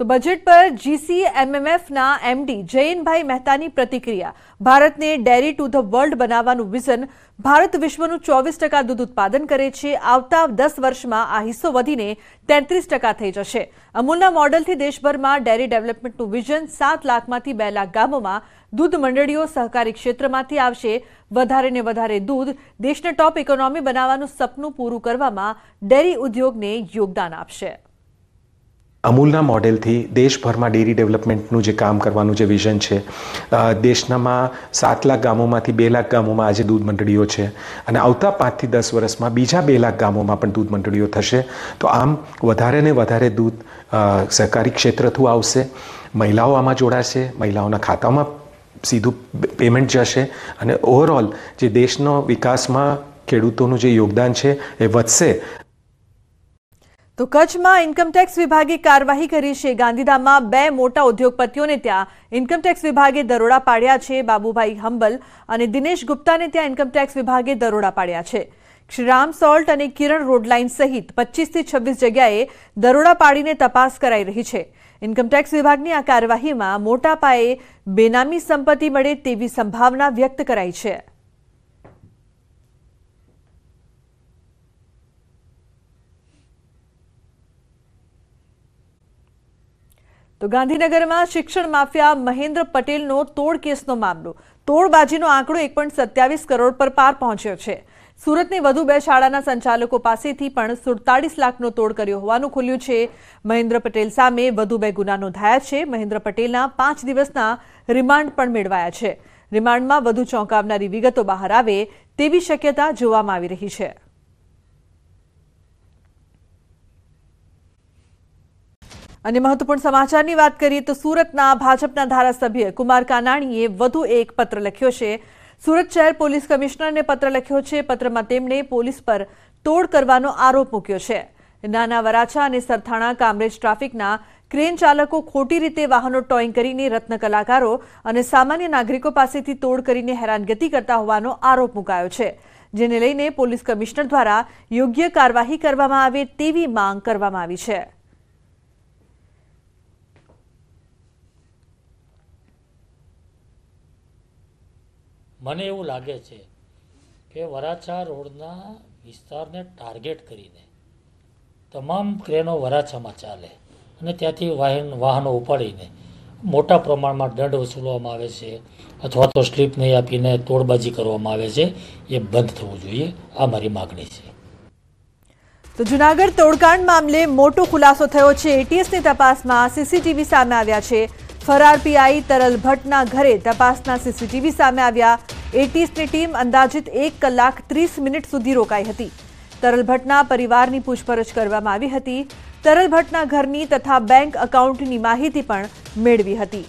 તો બજેટ પર જીસીએમએમએફના એમડી જૈનભાઈ મહેતાની પ્રતિક્રિયા ભારતને ડેરી ટુ ધ વર્લ્ડ બનાવવાનું વિઝન ભારત વિશ્વનું ચોવીસ ટકા દૂધ ઉત્પાદન કરે છે આવતા દસ વર્ષમાં આ હિસ્સો વધીને તેત્રીસ ટકા થઈ જશે અમૂલના મોડલથી દેશભરમાં ડેરી ડેવલપમેન્ટનું વિઝન સાત લાખમાંથી બે લાખ ગામોમાં દૂધ મંડળીઓ સહકારી ક્ષેત્રમાંથી આવશે વધારે ને વધારે દૂધ દેશને ટોપ ઇકોનોમી બનાવવાનું સપનું પૂરું કરવામાં ડેરી ઉદ્યોગને યોગદાન આપશે અમૂલના મોડેલથી દેશભરમાં ડેરી ડેવલપમેન્ટનું જે કામ કરવાનું જે વિઝન છે દેશનામાં સાત લાખ ગામોમાંથી બે લાખ ગામોમાં આજે દૂધ મંડળીઓ છે અને આવતા પાંચથી દસ વર્ષમાં બીજા બે લાખ ગામોમાં પણ દૂધ મંડળીઓ થશે તો આમ વધારે ને વધારે દૂધ સહકારી ક્ષેત્રથું આવશે મહિલાઓ આમાં જોડાશે મહિલાઓના ખાતામાં સીધું પેમેન્ટ જશે અને ઓવરઓલ જે દેશનો વિકાસમાં ખેડૂતોનું જે યોગદાન છે એ વધશે તો કચ્છમાં ઇન્કમટેક્સ વિભાગે કાર્યવાહી કરી છે ગાંધીધામમાં બે મોટા ઉદ્યોગપતિઓને ત્યાં ઇન્કમટેક્સ વિભાગે દરોડા પાડ્યા છે બાબુભાઈ હંબલ અને દિનેશ ગુપ્તાને ત્યાં ઇન્કમટેક્સ વિભાગે દરોડા પાડ્યા છે શ્રીરામ સોલ્ટ અને કિરણ રોડલાઇન સહિત પચીસથી છવ્વીસ જગ્યાએ દરોડા પાડીને તપાસ કરાઈ રહી છે ઇન્કમટેક્સ વિભાગની આ કાર્યવાહીમાં મોટા પાયે બેનામી સંપત્તિ મળે તેવી સંભાવના વ્યક્ત કરાઈ છે તો ગાંધીનગરમાં શિક્ષણ માફિયા મહેન્દ્ર પટેલનો તોડ કેસનો મામલો તોડબાજીનો આંકડો એક પોઈન્ટ સત્યાવીસ કરોડ પર પાર પહોંચ્યો છે સુરતની વધુ બે શાળાના સંચાલકો પાસેથી પણ સુડતાળીસ લાખનો તોડ કર્યો હોવાનું ખુલ્યું છે મહેન્દ્ર પટેલ સામે વધુ બે ગુના નોંધાયા છે મહેન્દ્ર પટેલના પાંચ દિવસના રિમાન્ડ પણ મેળવાયા છે રિમાન્ડમાં વધુ ચોંકાવનારી વિગતો બહાર આવે તેવી શક્યતા જોવામાં આવી રહી છે અને મહત્વપૂર્ણ સમાચારની વાત કરીએ તો સુરતના ભાજપના ધારાસભ્ય કુમાર કાનાણીએ વધુ એક પત્ર લખ્યો છે સુરત શહેર પોલીસ કમિશનરને પત્ર લખ્યો છે પત્રમાં તેમણે પોલીસ પર તોડ કરવાનો આરોપ મૂક્યો છે નાના વરાછા અને સરથાણા કામરેજ ટ્રાફિકના ક્રેન ચાલકો ખોટી રીતે વાહનો ટોઈંગ કરીને રત્ન કલાકારો અને સામાન્ય નાગરિકો પાસેથી તોડ કરીને હેરાનગતિ કરતા હોવાનો આરોપ મુકાયો છે જેને લઈને પોલીસ કમિશનર દ્વારા યોગ્ય કાર્યવાહી કરવામાં આવે તેવી માંગ કરવામાં આવી છે મને એવું લાગે છે કે વરાછા રોડના વિસ્તારને ટાર્ગેટ કરીને તમામ ક્રેનો વરાછામાં ચાલે અને ત્યાંથી વાહન વાહનો ઉપાડીને મોટા પ્રમાણમાં દંડ વસૂલવામાં આવે છે અથવા તો સ્લીપ નહીં આપીને તોડબાજી કરવામાં આવે છે એ બંધ થવું જોઈએ આ મારી માગણી છે તો જુનાગઢ તોડકાંડ મામલે મોટો ખુલાસો થયો છે એટીએસની તપાસમાં સીસીટીવી સામે આવ્યા છે ફરાર પીઆઈ તરલ ભટ્ટના ઘરે તપાસના સીસીટીવી સામે આવ્યા એટીસની ટીમ અંદાજિત એક કલાક ત્રીસ મિનિટ સુધી રોકાઈ હતી તરલ ભટ્ટના પરિવારની પૂછપરછ કરવામાં આવી હતી તરલ ભટ્ટના ઘરની તથા બેંક એકાઉન્ટની માહિતી પણ મેળવી હતી